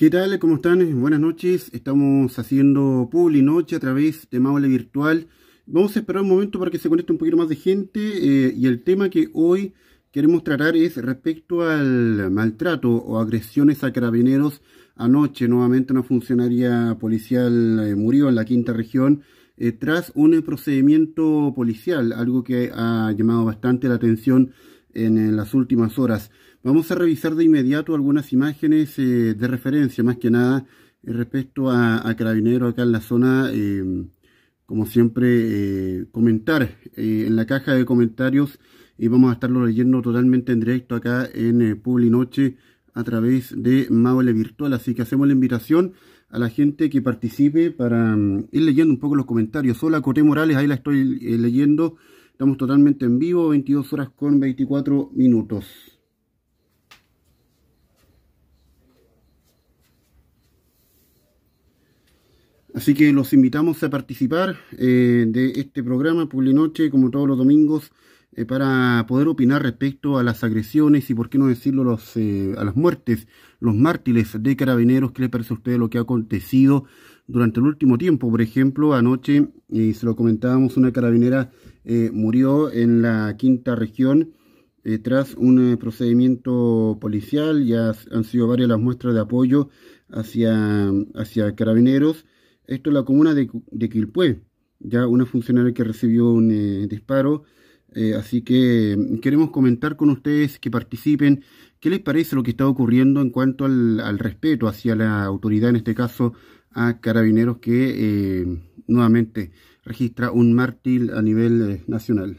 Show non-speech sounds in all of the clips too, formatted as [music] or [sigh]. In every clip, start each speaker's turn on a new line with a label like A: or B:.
A: ¿Qué tal? ¿Cómo están? Buenas noches. Estamos haciendo Publi Noche a través de Maule Virtual. Vamos a esperar un momento para que se conecte un poquito más de gente. Eh, y el tema que hoy queremos tratar es respecto al maltrato o agresiones a carabineros. Anoche nuevamente una funcionaria policial eh, murió en la quinta región eh, tras un procedimiento policial, algo que ha llamado bastante la atención en las últimas horas. Vamos a revisar de inmediato algunas imágenes eh, de referencia, más que nada eh, respecto a, Carabinero acá en la zona. Eh, como siempre, comentar en la caja de comentarios y vamos a estarlo leyendo totalmente en directo acá en Noche a través de Maule Virtual. Así que hacemos la invitación a la gente que participe para mm, ir leyendo un poco los comentarios. Hola, Coté Morales, ahí la estoy leyendo. Estamos totalmente en vivo, 22 horas con 24 minutos. Así que los invitamos a participar eh, de este programa noche, como todos los domingos, eh, para poder opinar respecto a las agresiones y, por qué no decirlo, los, eh, a las muertes, los mártires de carabineros. ¿Qué les parece a ustedes lo que ha acontecido durante el último tiempo? Por ejemplo, anoche, se lo comentábamos, una carabinera murió en la quinta región. tras un procedimiento policial. Ya han sido varias las muestras de apoyo hacia, hacia carabineros. Esto es la comuna de, Quilpué, ya una funcionaria que recibió un eh, disparo. Eh, así que mm, queremos comentar con ustedes que participen. ¿Qué les parece lo que está ocurriendo en cuanto al, respeto hacia la autoridad, en este caso a carabineros que eh, nuevamente registra un mártir a nivel nacional?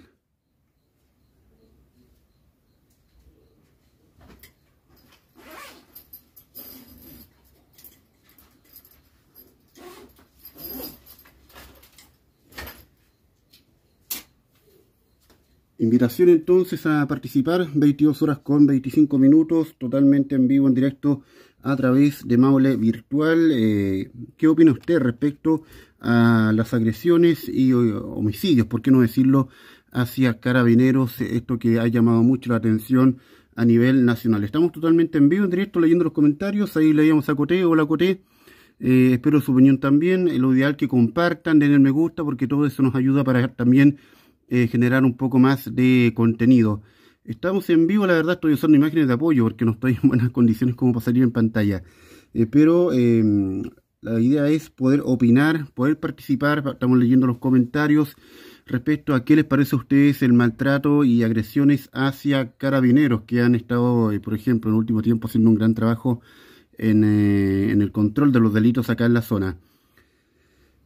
A: Invitación entonces a participar, 22 horas con 25 minutos, totalmente en vivo, en directo, a través de Maule Virtual. Eh, ¿Qué opina usted respecto a las agresiones y eh, homicidios, por qué no decirlo, hacia carabineros, esto que ha llamado mucho la atención a nivel nacional? Estamos totalmente en vivo, en directo, leyendo los comentarios, ahí leíamos a Coté, hola Coté. Eh, espero su opinión también, lo ideal que compartan, denle me gusta, porque todo eso nos ayuda para también eh, generar un poco más de contenido. Estamos en vivo, la verdad estoy usando imágenes de apoyo porque no estoy en buenas [laughs] condiciones como para salir en pantalla. Eh, pero em, la idea es poder opinar, poder participar, estamos leyendo los comentarios respecto a qué les parece a ustedes el maltrato y agresiones hacia carabineros que han estado, eh, por ejemplo, en el último tiempo haciendo un gran trabajo en el control de los delitos acá en la zona.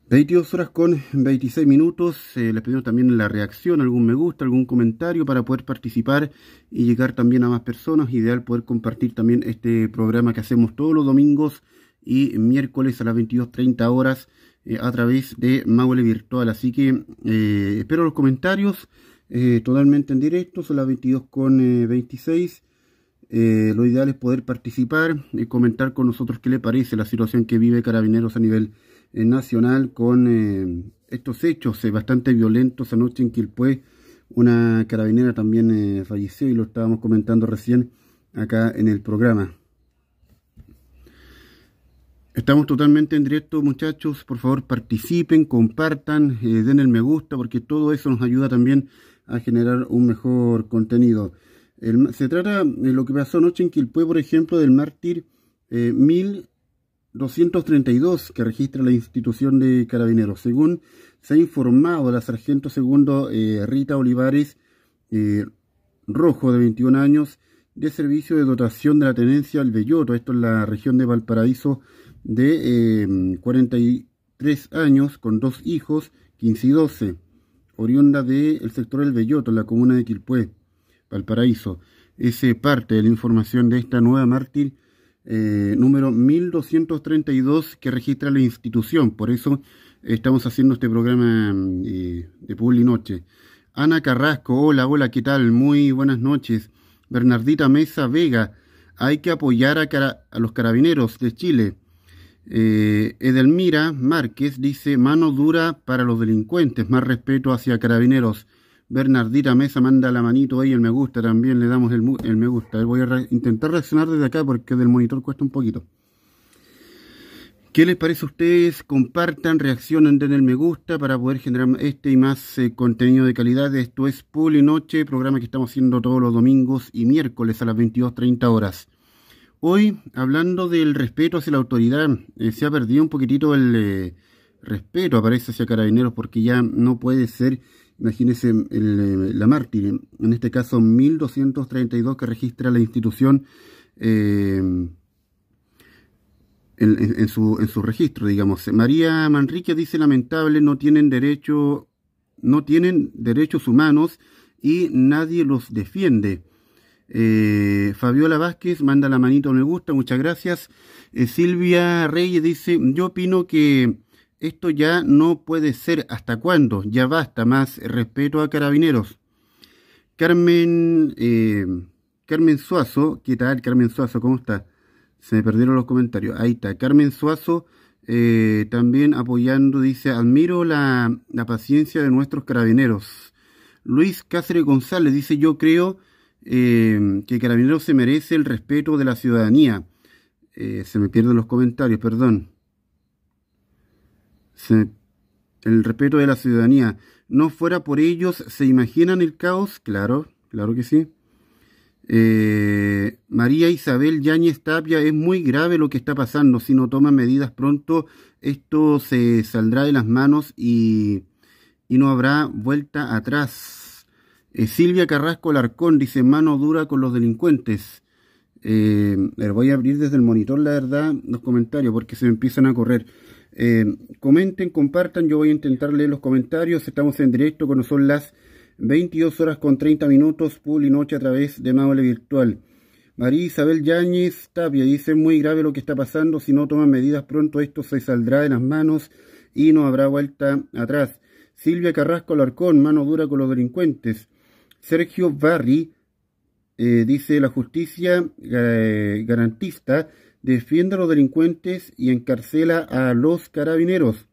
A: 22 horas con 26 minutos, eh, les pedimos también la reacción, algún me gusta, algún comentario para poder participar y llegar también a más personas. Ideal poder compartir también este programa que hacemos todos los domingos y miércoles a las 22.30 horas eh, a través de Maule Virtual. Así que eh, espero los comentarios totalmente en directo, son las 22 con 26. lo ideal es poder participar y comentar con nosotros qué le parece la situación que vive Carabineros a nivel eh, nacional con eh, estos hechos eh, bastante violentos anoche en Quilpué. Una carabinera también falleció y lo estábamos comentando recién acá en el programa. Estamos totalmente en directo, muchachos. Por favor, participen, compartan, den el me gusta, porque todo eso nos ayuda también a generar un mejor contenido. se trata de lo que pasó anoche en Quilpué, por ejemplo, del mártir mil 232 que registra la institución de carabineros. Según se ha informado, la sargento segundo eh, Rita Olivares eh, Rojo, de 21 años, de servicio de dotación de la tenencia al Belloto, esto es la región de Valparaíso, de eh, y 43 años, con dos hijos, 15 y 12, oriunda del sector del Belloto, en la comuna de Quilpué, Valparaíso. Es parte de la información de esta nueva mártir eh, número 1232 que registra la institución. Por eso estamos haciendo este programa mm, eh, de Publi Noche. Ana Carrasco, hola, hola, ¿qué tal? Muy buenas noches. Bernardita Mesa Vega, hay que apoyar a, los carabineros de Chile. Eh, Edelmira Márquez dice, mano dura para los delincuentes, más respeto hacia carabineros. Bernardita Mesa manda la manito ahí, el me gusta, también le damos el, me gusta. Voy a intentar reaccionar desde acá porque del monitor cuesta un poquito. ¿Qué les parece a ustedes? Compartan, reaccionen, den el me gusta para poder generar este y más eh, contenido de calidad. Esto es Pulinoche, Noche, programa que estamos haciendo todos los domingos y miércoles a las 22.30 horas. Hoy, hablando del respeto hacia la autoridad, eh, se ha perdido un poquitito el eh, respeto, aparece hacia carabineros, porque ya no puede ser Imagínense eh, la mártir, en este caso 1232 que registra la institución eh, en, su, registro, digamos. María Manrique dice, lamentable, no tienen derecho, no tienen derechos humanos y nadie los defiende. Eh, Fabiola Vázquez manda la manito me gusta, muchas gracias. Silvia Reyes dice, yo opino que esto ya no puede ser. ¿Hasta cuándo? Ya basta. Más respeto a carabineros. Carmen, eh, Carmen Suazo, ¿qué tal? Carmen Suazo, ¿cómo está? Se me perdieron los comentarios. Ahí está. Carmen Suazo eh, también apoyando, dice, admiro la, paciencia de nuestros carabineros. Luis Cáceres González dice, yo creo que eh, que Carabineros se merece el respeto de la ciudadanía. se me pierden los comentarios, perdón el respeto de la ciudadanía no fuera por ellos, ¿se imaginan el caos? Claro, claro que sí. Eh, María Isabel Yáñez Tapia, es muy grave lo que está pasando. Si no toman medidas pronto, esto se saldrá de las manos y, y no habrá vuelta atrás. Eh, Silvia Carrasco Larcón dice: mano dura con los delincuentes. Eh, les voy a abrir desde el monitor, la verdad, los comentarios porque se me empiezan a correr. Eh, comenten, compartan, yo voy a intentar leer los comentarios. Estamos en directo cuando son las 22 horas con 30 minutos, pool y noche a través de Maule Virtual. María Isabel Yáñez Tapia dice muy grave lo que está pasando, si no toman medidas pronto esto se saldrá de las manos y no habrá vuelta atrás. Silvia Carrasco Alarcón, mano dura con los delincuentes. Sergio Barri eh, dice la justicia eh, garantista defiende a los delincuentes y encarcela a los carabineros.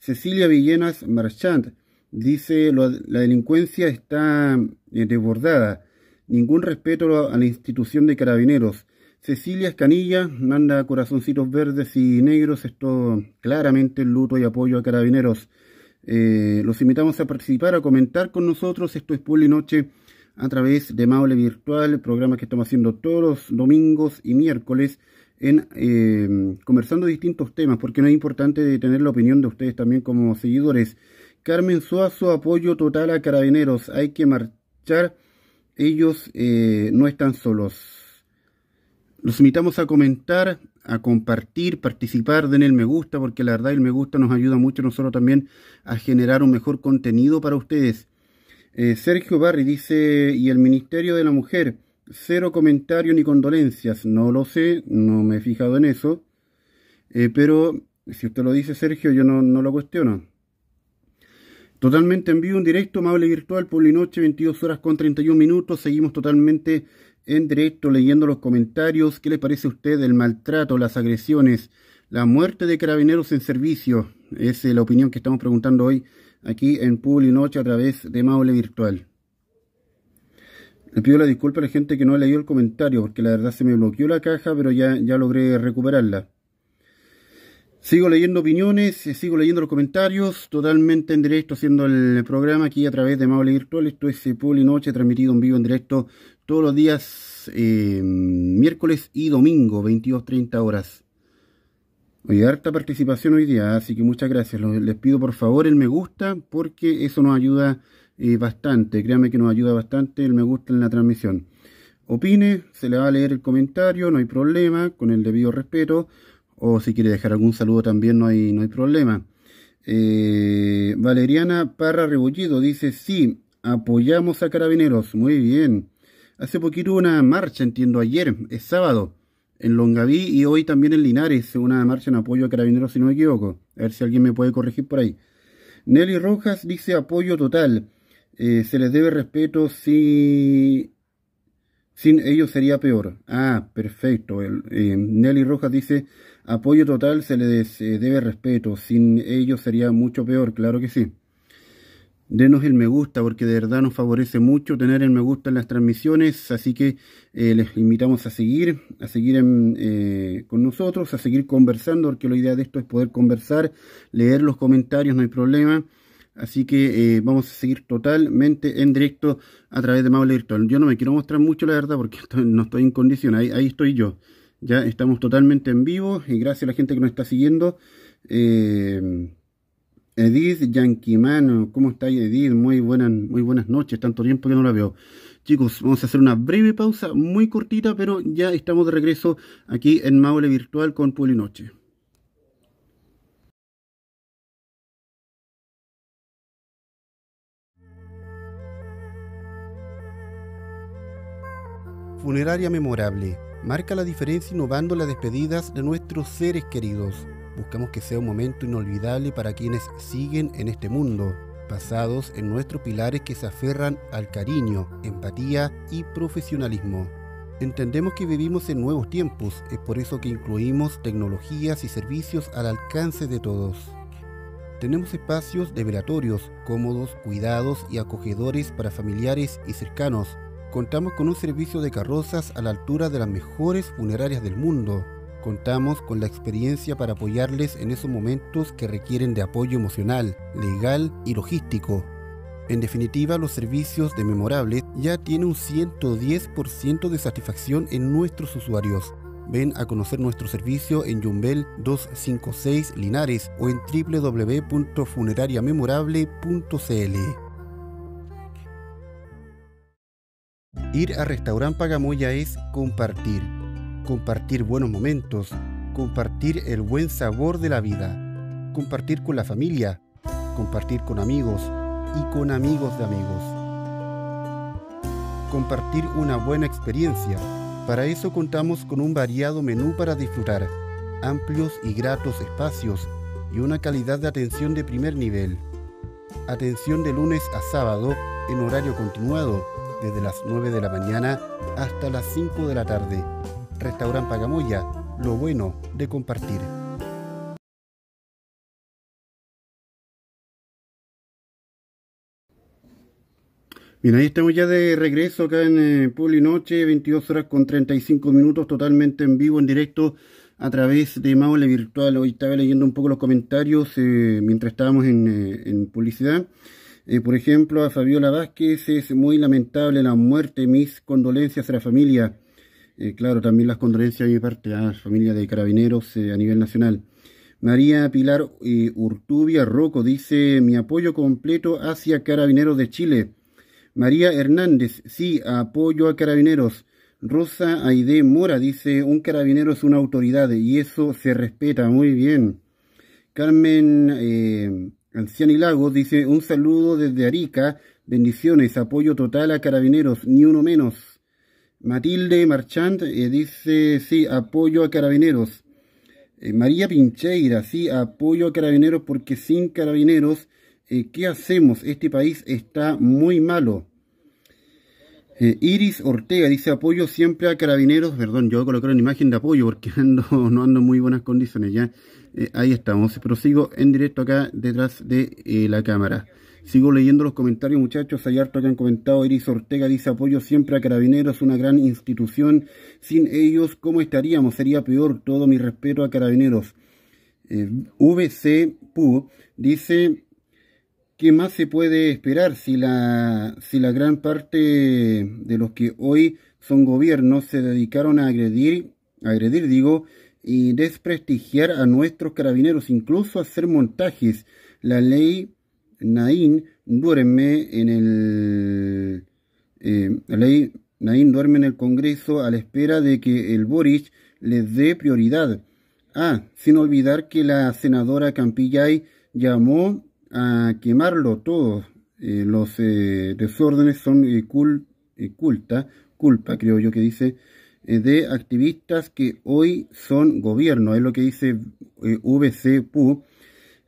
A: Cecilia Villenas Marchand dice la delincuencia está eh, desbordada, ningún respeto a la institución de carabineros. Cecilia Escanilla manda corazoncitos verdes y negros, esto claramente luto y apoyo a carabineros. Eh, los invitamos a participar, a comentar con nosotros, esto es Puli Noche a través de Maule Virtual, programa que estamos haciendo todos los domingos y miércoles Em, conversando distintos temas, porque no es importante tener la opinión de ustedes también como seguidores. Carmen Suazo, apoyo total a carabineros, hay que marchar, ellos eh, no están solos. Los invitamos a comentar, a compartir, participar, den el me gusta, porque la verdad el me gusta nos ayuda mucho nosotros también a generar un mejor contenido para ustedes. Eh, Sergio Barri dice, y el Ministerio de la Mujer, cero comentarios ni condolencias, no lo sé, no me he fijado en eso, eh, pero si usted lo dice Sergio, yo no, lo cuestiono. Totalmente en vivo, en directo, amable virtual, publi noche, 22 horas con 31 minutos, seguimos totalmente en directo leyendo los comentarios, qué le parece a usted el maltrato, las agresiones, la muerte de carabineros en servicio, Esa es eh, la opinión que estamos preguntando hoy aquí en Publi Noche a través de Maule Virtual. Le pido la disculpa a la gente que no leyó el comentario, porque la verdad se me bloqueó la caja, pero ya, ya logré recuperarla. Sigo leyendo opiniones, eh, sigo leyendo los comentarios, totalmente en directo haciendo el programa aquí a través de Maule Virtual. Esto es y eh, Noche, transmitido en vivo, en directo, todos los días, eh, miércoles y domingo, 22.30 horas. Hay harta participación hoy día, así que muchas gracias. Les pido por favor el me gusta, porque eso nos ayuda y bastante. Créame que nos ayuda bastante el me gusta en la transmisión. Opine, se le va a leer el comentario, no hay problema, con el debido respeto. O si quiere dejar algún saludo también, no hay, no hay problema. Eh, Valeriana Parra rebullido dice: Sí, apoyamos a Carabineros. Muy bien. Hace poquito una marcha, entiendo, ayer, es sábado, en Longaví y hoy también en Linares, una marcha en apoyo a Carabineros, si no me equivoco. A ver si alguien me puede corregir por ahí. Nelly Rojas dice apoyo total. Eh, se les debe respeto si sin ellos sería peor. Ah, perfecto. El, eh, Nelly Rojas dice, apoyo total, se les eh, debe respeto. Sin ellos sería mucho peor, claro que sí. Denos el me gusta porque de verdad nos favorece mucho tener el me gusta en las transmisiones. Así que les invitamos a seguir, a seguir con nosotros, a seguir conversando, porque la idea de esto es poder conversar, leer los comentarios, no hay problema. Así que eh, vamos a seguir totalmente en directo a través de Maule Virtual. Yo no me quiero mostrar mucho, la verdad, porque [laughs] no estoy en condición. Ahí, estoy yo. Ya estamos totalmente en vivo y gracias a la gente que nos está siguiendo. Eh, Edith Yanquimano, ¿cómo está Edith? Muy buenas, muy buenas noches, tanto tiempo que no la veo. Chicos, vamos a hacer una breve pausa, muy cortita, pero ya estamos de regreso aquí en Maule Virtual con Noche Funeraria memorable. Marca la diferencia innovando las despedidas de nuestros seres queridos. Buscamos que sea un momento inolvidable para quienes siguen en este mundo, basados en nuestros pilares que se aferran al cariño, empatía y profesionalismo. Entendemos que vivimos en nuevos tiempos, es por eso que incluimos tecnologías y servicios al alcance de todos. Tenemos espacios de velatorios, cómodos, cuidados y acogedores para familiares y cercanos, Contamos con un servicio de carrozas a la altura de las mejores funerarias del mundo. Contamos con la experiencia para apoyarles en esos momentos que requieren de apoyo emocional, legal y logístico. En definitiva, los servicios de Memorables ya tienen un 110% de satisfacción en nuestros usuarios. Ven a conocer nuestro servicio en Yumbel 256 Linares o en www.funerariamemorable.cl. Ir a Restaurant Pagamoya es compartir, compartir buenos momentos, compartir el buen sabor de la vida, compartir con la familia, compartir con amigos y con amigos de amigos. Compartir una buena experiencia. Para eso contamos con un variado menú para disfrutar, amplios y gratos espacios y una calidad de atención de primer nivel. Atención de lunes a sábado en horario continuado desde las 9 de la mañana hasta las 5 de la tarde. Restaurante Pagamoya, lo bueno de compartir. Bien, ahí estamos ya de regreso acá en eh, Poli Noche, 22 horas con 35 minutos, totalmente en vivo, en directo, a través de Maule Virtual. Hoy estaba leyendo un poco los comentarios eh, mientras estábamos en eh, publicidad. Eh, por ejemplo, a Fabiola Vázquez es muy lamentable la muerte. Mis condolencias a la familia. Eh, claro, también las condolencias de mi parte a la familia de carabineros eh, a nivel nacional. María Pilar Urtubia Roco dice mi apoyo completo hacia Carabineros de Chile. María Hernández, sí, apoyo a Carabineros. Rosa Aide Mora dice un carabinero es una autoridad y eso se respeta muy bien. Carmen Anciani Lagos dice, un saludo desde Arica, bendiciones, apoyo total a carabineros, ni uno menos. Matilde Marchand eh, dice, sí, apoyo a carabineros. Eh, María Pincheira, sí, apoyo a carabineros porque sin carabineros, eh, ¿qué hacemos? Este país está muy malo. Iris Ortega dice apoyo siempre a carabineros, perdón, yo voy a colocar una imagen de apoyo porque [laughs] ando, no ando en muy buenas condiciones ya. Eh, ahí estamos, pero sigo en directo acá detrás de eh, la cámara. Sigo leyendo los comentarios, muchachos. Hay harto que han comentado. Iris Ortega dice apoyo siempre a Carabineros, una gran institución. Sin ellos, ¿cómo estaríamos? Sería peor. Todo mi respeto a Carabineros. Eh, VC dice, ¿qué más se puede esperar si la, si la gran parte de los que hoy son gobiernos se dedicaron a agredir, agredir digo, y desprestigiar a nuestros carabineros, incluso hacer montajes. La ley Naín duerme en el eh, la ley duerme en el Congreso a la espera de que el Boris les dé prioridad. Ah, sin olvidar que la senadora Campillay llamó a quemarlo todo. Eh, los eh, desórdenes son culta, culpa, creo yo que dice, eh, de activistas que hoy son gobierno. Es lo que dice eh, VCPU,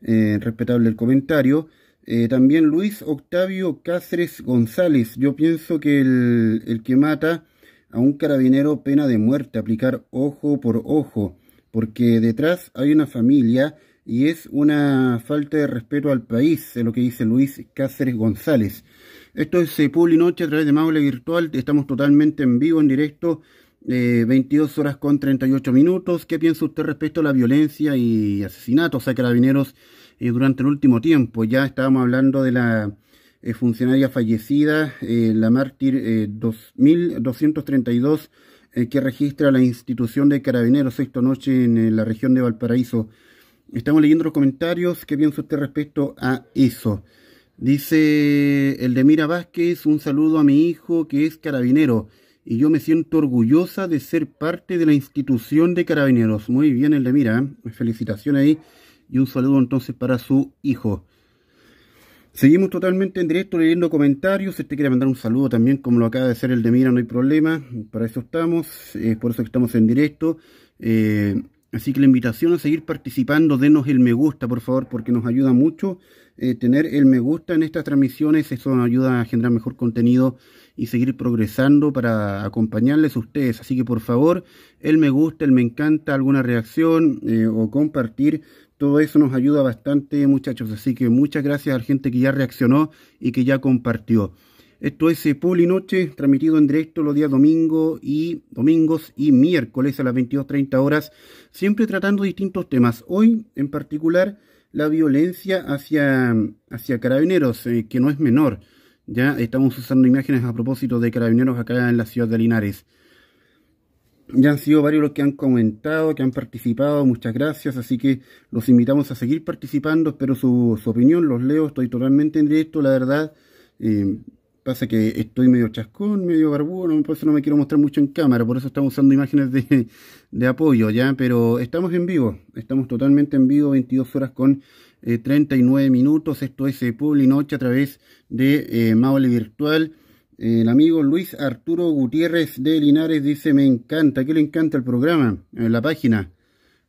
A: eh, respetable el comentario. Eh, también Luis Octavio Cáceres González. Yo pienso que el, que mata a un carabinero pena de muerte, aplicar ojo por ojo, porque detrás hay una familia y es una falta de respeto al país, es lo que dice Luis Cáceres González. Esto es eh, y Noche a través de Maule Virtual. Estamos totalmente en vivo, en directo. Eh, veintidós 22 horas con 38 minutos. ¿Qué piensa usted respecto a la violencia y asesinatos a carabineros eh, durante el último tiempo? Ya estábamos hablando de la eh, funcionaria fallecida, la mártir 2232, que registra la institución de carabineros esta noche en la región de Valparaíso. Estamos leyendo los comentarios. ¿Qué piensa usted respecto a eso? Dice el de Mira Vázquez, un saludo a mi hijo que es carabinero y yo me siento orgullosa de ser parte de la institución de carabineros. Muy bien, el de mira, ¿eh? ahí y un saludo entonces para su hijo. Seguimos totalmente en directo leyendo comentarios. Si usted quiere mandar un saludo también, como lo acaba de hacer el de Mira, no hay problema. Para eso estamos. es eh, por eso que estamos en directo. Eh, Así que la invitación a seguir participando, denos el me gusta, por favor, porque nos ayuda mucho eh, tener el me gusta en estas transmisiones. Eso nos ayuda a generar mejor contenido y seguir progresando para acompañarles a ustedes. Así que, por favor, el me gusta, el me encanta, alguna reacción eh, o compartir. Todo eso nos ayuda bastante, muchachos. Así que muchas gracias a la gente que ya reaccionó y que ya compartió. Esto es eh, Poli Noche, transmitido en directo los días domingo y, domingos y miércoles a las 22.30 horas, siempre tratando distintos temas. Hoy, en particular, la violencia hacia, hacia carabineros, eh, que no es menor. Ya estamos usando imágenes a propósito de carabineros acá en la ciudad de Linares. Ya han sido varios los que han comentado, que han participado, muchas gracias, así que los invitamos a seguir participando, espero su, opinión, los leo, estoy totalmente en directo, la verdad. Eh, Pasa que estoy medio chascón, medio barbudo, por eso no me quiero mostrar mucho en cámara, por eso estamos usando imágenes de, apoyo, ¿ya? Pero estamos en vivo, estamos totalmente en vivo, 22 horas con 39 eh, minutos. Esto es eh, Publi Noche a través de eh, Maule Virtual. El amigo Luis Arturo Gutiérrez de Linares dice, me encanta, que le encanta el programa, la página.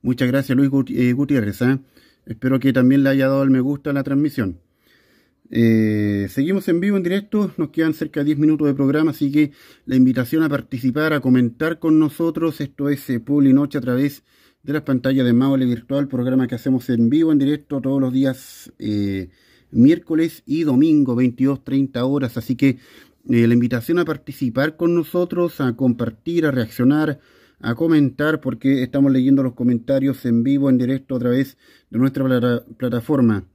A: Muchas gracias Luis Gutiérrez. ¿ah? Espero que también le haya dado el me gusta a la transmisión. Eh, seguimos en vivo, en directo, nos quedan cerca de 10 minutos de programa, así que la invitación a participar, a comentar con nosotros, esto es eh, Poli Noche a través de las pantallas de Maule Virtual, programa que hacemos en vivo, en directo, todos los días eh, miércoles y domingo, 22, 30 horas, así que eh, la invitación a participar con nosotros, a compartir, a reaccionar, a comentar, porque estamos leyendo los comentarios en vivo, en directo, a través de nuestra plataforma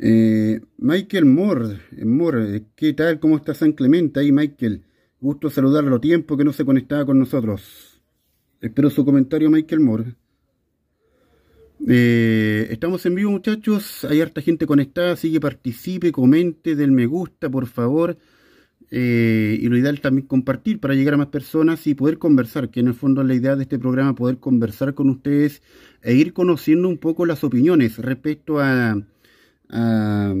A: eh, Michael Moore, eh, Moore, eh, ¿qué tal? ¿Cómo está San Clemente ahí, Michael? Gusto saludarlo, tiempo que no se conectaba con nosotros. Espero su comentario, Michael Moore. estamos en vivo, muchachos. Hay harta gente conectada, así que participe, comente, del me gusta, por favor. y lo ideal también compartir para llegar a más personas y poder conversar, que en el fondo es la idea de este programa, poder conversar con ustedes e ir conociendo un poco las opiniones respecto a a,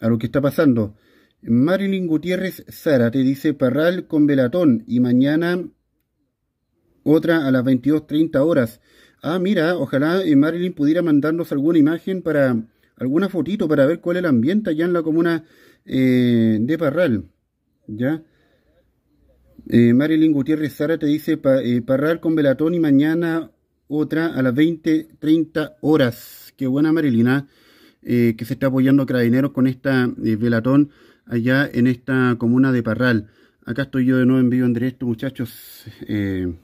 A: a lo que está pasando. Marilyn Gutiérrez Sara te dice Parral con Velatón y mañana otra a las 22.30 horas. Ah, mira, ojalá eh, Marilyn pudiera mandarnos alguna imagen para, alguna fotito para ver cuál es el ambiente allá en la comuna eh, de Parral. ¿Ya? Eh, Marilyn Gutiérrez Sara te dice eh, Parral con Velatón y mañana otra a las 20.30 horas. Qué buena Marilina. ¿ah? Eh, que se está apoyando Carabineros con esta eh, velatón allá en esta comuna de Parral. Acá estoy yo de nuevo en vivo en directo, muchachos. Eh,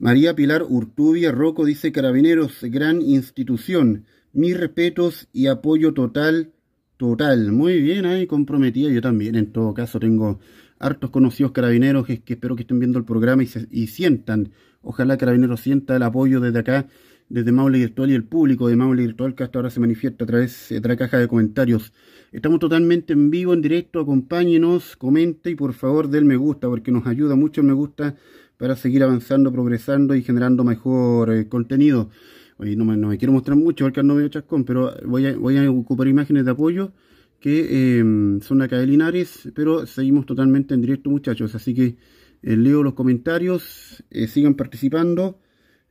A: María Pilar Urtubia Roco dice, Carabineros, gran institución. Mis respetos y apoyo total, total. Muy bien, ahí comprometida. Yo también, en todo caso, tengo hartos conocidos carabineros que, espero que estén viendo el programa y, y sientan. Ojalá Carabineros sienta el apoyo desde acá desde Maule Virtual y el público de Maule Virtual que hasta ahora se manifiesta eh, a través de la caja de comentarios. Estamos totalmente en vivo, en directo, acompáñenos, comente y por favor del me gusta porque nos ayuda mucho el me gusta para seguir avanzando, progresando y generando mejor eh, contenido. Hoy no, me, quiero mostrar mucho porque no veo chascón, pero voy a, voy a ocupar imágenes de apoyo que em, son acá de Linares, pero seguimos totalmente en directo muchachos, así que eh, leo los comentarios, sigan participando.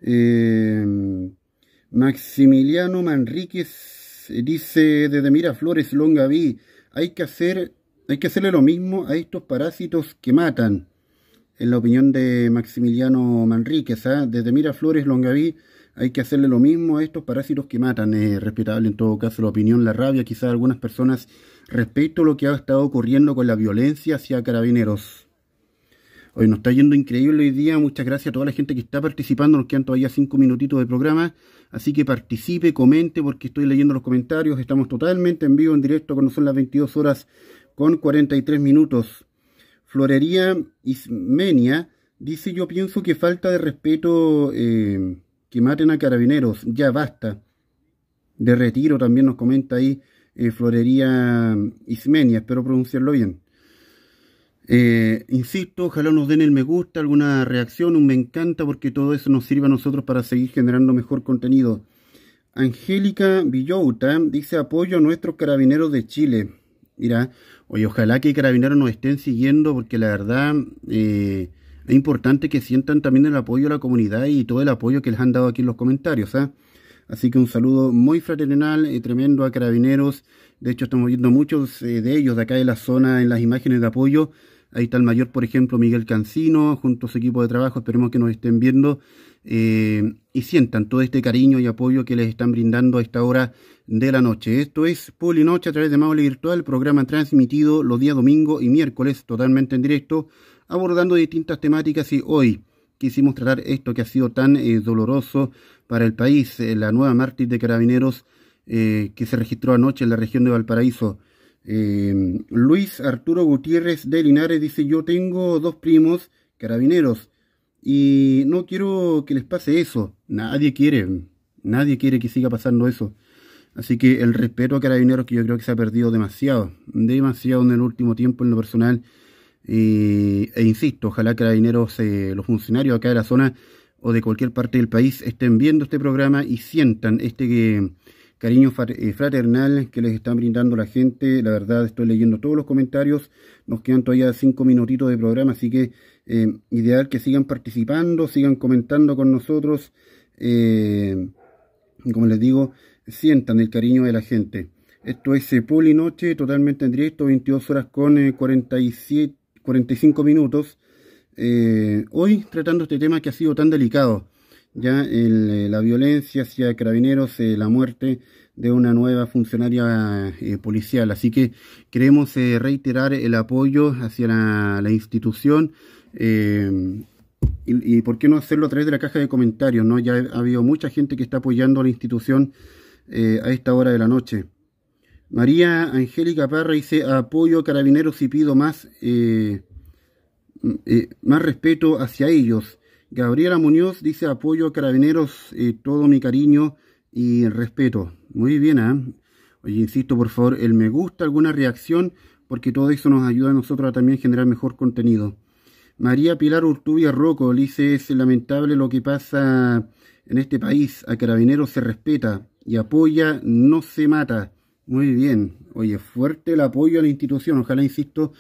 A: Em, Maximiliano Manríquez dice desde Miraflores, Longaví, hay que hacer, hay que hacerle lo mismo a estos parásitos que matan. en la opinión de Maximiliano Manríquez, ¿ah? desde Miraflores, Longaví, hay que hacerle lo mismo a estos parásitos que matan. es respetable en todo caso la opinión, la rabia, quizás algunas personas respecto a lo que ha estado ocurriendo con la violencia hacia carabineros. Hoy nos está yendo increíble hoy día. Muchas gracias a toda la gente que está participando. Nos quedan todavía cinco minutitos de programa. Así que participe, comente, porque estoy leyendo los comentarios. Estamos totalmente en vivo, en directo, cuando son las 22 horas con 43 minutos. Florería Ismenia dice: Yo pienso que falta de respeto eh, que maten a carabineros. Ya basta. De retiro también nos comenta ahí eh, Florería Ismenia. Espero pronunciarlo bien. Eh, insisto, ojalá nos den el me gusta, alguna reacción, un me encanta, porque todo eso nos sirve a nosotros para seguir generando mejor contenido. Angélica Villouta dice apoyo a nuestros carabineros de Chile. Mira, oye, ojalá que carabineros nos estén siguiendo, porque la verdad eh, es importante que sientan también el apoyo a la comunidad y todo el apoyo que les han dado aquí en los comentarios. ¿ah? Así que un saludo muy fraternal y eh, tremendo a carabineros. De hecho, estamos viendo muchos de ellos de acá de la zona en las imágenes de apoyo. Ahí está el mayor, por ejemplo, Miguel Cancino, junto a su equipo de trabajo, esperemos que nos estén viendo eh, y sientan todo este cariño y apoyo que les están brindando a esta hora de la noche. Esto es Noche a través de Maule Virtual, programa transmitido los días domingo y miércoles totalmente en directo, abordando distintas temáticas y hoy quisimos tratar esto que ha sido tan eh, doloroso para el país, eh, la nueva mártir de carabineros que se registró anoche en la región de Valparaíso. Em, Luis Arturo Gutiérrez de Linares dice, yo tengo dos primos carabineros y no quiero que les pase eso. Nadie quiere, nadie quiere que siga pasando eso. Así que el respeto a carabineros que yo creo que se ha perdido demasiado, demasiado en el último tiempo en lo personal. Eh, e insisto, ojalá carabineros, eh, los funcionarios acá de la zona o de cualquier parte del país estén viendo este programa y sientan este que cariño eh, fraternal que les están brindando la gente. La verdad, estoy leyendo todos los comentarios. Nos quedan todavía cinco minutitos de programa, así que eh, ideal que sigan participando, sigan comentando con nosotros. Eh, como les digo, sientan el cariño de la gente. Esto es Poli Noche, totalmente en directo, 22 horas con cuarenta y 45 minutos. hoy tratando este tema que ha sido tan delicado ya eh, la violencia hacia carabineros, eh, la muerte de una nueva funcionaria eh, policial. Así que queremos reiterar el apoyo hacia la, institución. Y, por qué no hacerlo a través de la caja de comentarios, ¿no? Ya ha habido mucha gente que está apoyando a la institución a esta hora de la noche. María Angélica Parra dice, apoyo carabineros y pido más, más respeto hacia ellos. Gabriela Muñoz dice apoyo a carabineros, eh, todo mi cariño y respeto. Muy bien, ¿eh? Oye, insisto, por favor, el me gusta, alguna reacción, porque todo eso nos ayuda a nosotros a también generar mejor contenido. María Pilar Urtubia Roco dice, es lamentable lo que pasa en este país, a carabineros se respeta y apoya, no se mata. Muy bien, oye, fuerte el apoyo a la institución, ojalá, insisto,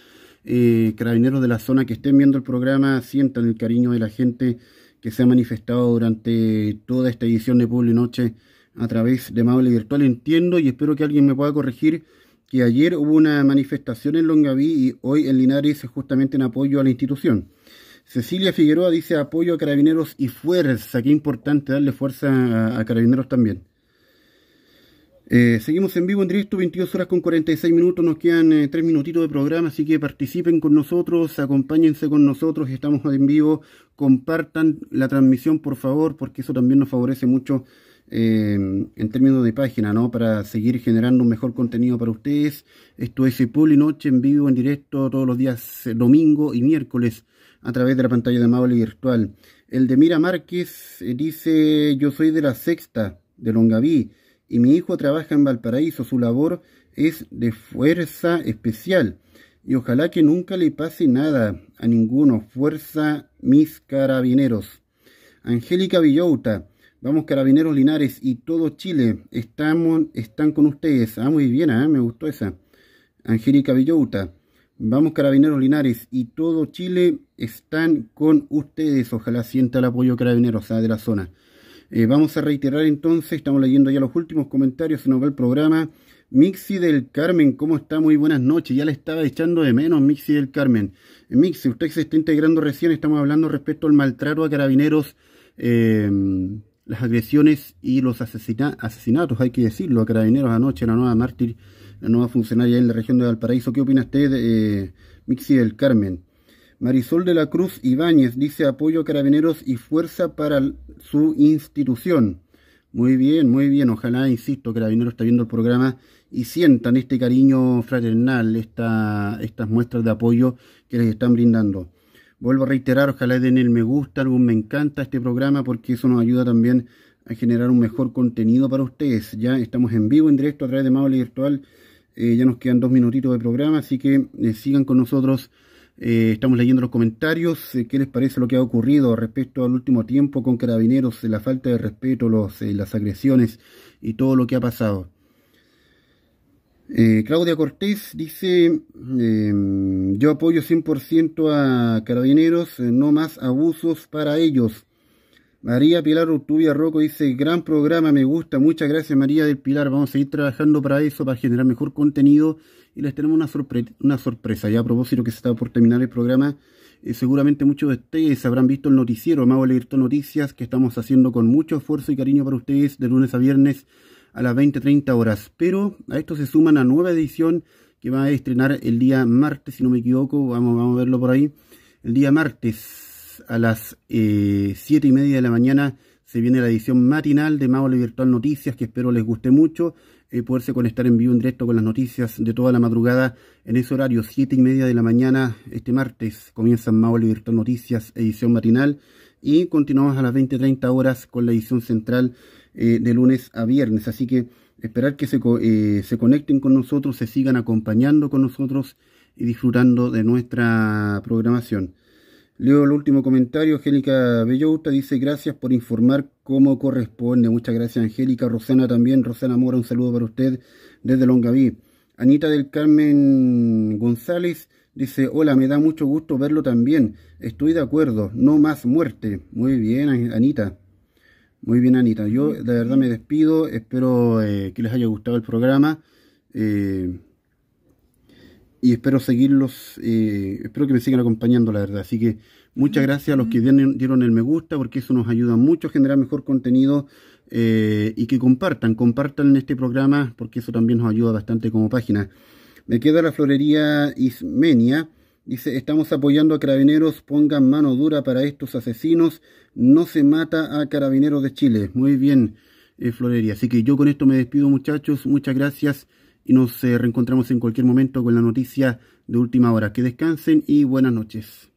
A: eh, carabineros de la zona que estén viendo el programa sientan el cariño de la gente que se ha manifestado durante toda esta edición de Pueblo y Noche a través de Maule Virtual. Entiendo y espero que alguien me pueda corregir que ayer hubo una manifestación en Longaví y hoy en Linares es justamente en apoyo a la institución. Cecilia Figueroa dice apoyo a carabineros y fuerza. Qué importante darle fuerza a carabineros también. Eh, seguimos en vivo, en directo, 22 horas con 46 minutos, nos quedan 3 eh, minutitos de programa, así que participen con nosotros, acompáñense con nosotros, estamos en vivo, compartan la transmisión por favor, porque eso también nos favorece mucho eh, en términos de página, ¿no? Para seguir generando un mejor contenido para ustedes. Esto es Poli Noche en vivo, en directo, todos los días domingo y miércoles a través de la pantalla de Amable Virtual. El de Mira Márquez dice, yo soy de la sexta, de Longaví y mi hijo trabaja en Valparaíso. Su labor es de fuerza especial y ojalá que nunca le pase nada a ninguno. Fuerza mis carabineros. Angélica Villouta. vamos carabineros Linares y todo Chile, estamos, están con ustedes. Ah, muy bien, ah, me gustó esa. Angélica Villouta. vamos carabineros Linares y todo Chile están con ustedes. Ojalá sienta el apoyo carabineros ah, de la zona. Eh, vamos a reiterar entonces, estamos leyendo ya los últimos comentarios, se nos va el programa. Mixi del Carmen, ¿cómo está? Muy buenas noches. Ya le estaba echando de menos, Mixi del Carmen. Eh, Mixi, usted se está integrando recién, estamos hablando respecto al maltrato a carabineros, eh, las agresiones y los asesinatos, hay que decirlo, a carabineros anoche, la nueva mártir, la nueva funcionaria en la región de Valparaíso. ¿Qué opina usted, eh, Mixi del Carmen? Marisol de la Cruz Ibáñez dice apoyo a carabineros y fuerza para su institución. Muy bien, muy bien. Ojalá, insisto, Carabineros está viendo el programa y sientan este cariño fraternal, estas muestras de apoyo que les están brindando. Vuelvo a reiterar, ojalá den el me gusta, algún me encanta este programa porque eso nos ayuda también a generar un mejor contenido para ustedes. Ya estamos en vivo, en directo a través de Maule Virtual. Eh, ya nos quedan dos minutitos de programa, así que eh, sigan con nosotros eh, estamos leyendo los comentarios. Eh, ¿Qué les parece lo que ha ocurrido respecto al último tiempo con carabineros? Eh, la falta de respeto, los, las agresiones y todo lo que ha pasado. Claudia Cortés dice, yo apoyo 100% a carabineros, no más abusos para ellos. María Pilar Urtubia Roco dice, gran programa, me gusta, muchas gracias María del Pilar, vamos a seguir trabajando para eso, para generar mejor contenido y les tenemos una, sorpresa. Ya a propósito que se está por terminar el programa, eh, seguramente muchos de ustedes habrán visto el noticiero Mago Virtual Noticias que estamos haciendo con mucho esfuerzo y cariño para ustedes de lunes a viernes a las 20-30 horas. Pero a esto se suma una nueva edición que va a estrenar el día martes, si no me equivoco, vamos, vamos a verlo por ahí. El día martes a las eh, siete y media de la mañana se viene la edición matinal de Mago Virtual Noticias, que espero les guste mucho eh, poderse conectar en vivo en directo con las noticias de toda la madrugada en ese horario, siete y media de la mañana este martes. Comienzan Mao Libertad Noticias, edición matinal, y continuamos a las 20 treinta horas con la edición central eh, de lunes a viernes. Así que esperar que se, eh, se conecten con nosotros, se sigan acompañando con nosotros y disfrutando de nuestra programación. Leo el último comentario. Angélica Bellouta dice gracias por informar cómo corresponde. Muchas gracias, Angélica. Rosana también. Rosana Mora, un saludo para usted desde Longaví. Anita del Carmen González dice, hola, me da mucho gusto verlo también. Estoy de acuerdo. No más muerte. Muy bien, Anita. Muy bien, Anita. Yo de verdad me despido. Espero eh, que les haya gustado el programa. Eh, y espero seguirlos, eh, espero que me sigan acompañando, la verdad. Así que muchas gracias a los que dieron, el me gusta, porque eso nos ayuda mucho a generar mejor contenido eh, y que compartan, compartan este programa, porque eso también nos ayuda bastante como página. Me queda la florería Ismenia. Dice, estamos apoyando a carabineros, pongan mano dura para estos asesinos, no se mata a carabineros de Chile. Muy bien, eh, Florería. Así que yo con esto me despido muchachos, muchas gracias y nos eh, reencontramos en cualquier momento con la noticia de última hora. Que descansen y buenas noches.